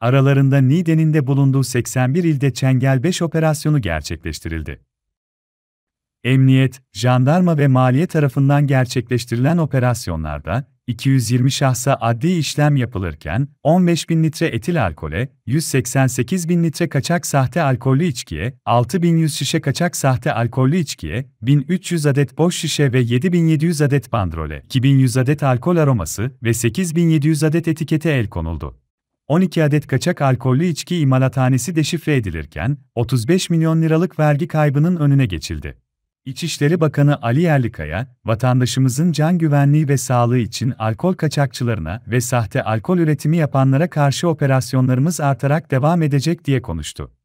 Aralarında Niden'in de bulunduğu 81 ilde Çengel 5 operasyonu gerçekleştirildi. Emniyet, jandarma ve maliye tarafından gerçekleştirilen operasyonlarda 220 şahsa adli işlem yapılırken 15 bin litre etil alkole, 188 bin litre kaçak sahte alkollü içkiye, 6100 şişe kaçak sahte alkollü içkiye, 1300 adet boş şişe ve 7700 adet bandrole, 2100 adet alkol aroması ve 8700 adet etikete el konuldu. 12 adet kaçak alkollü içki imalathanesi deşifre edilirken, 35 milyon liralık vergi kaybının önüne geçildi. İçişleri Bakanı Ali Yerlikaya, vatandaşımızın can güvenliği ve sağlığı için alkol kaçakçılarına ve sahte alkol üretimi yapanlara karşı operasyonlarımız artarak devam edecek diye konuştu.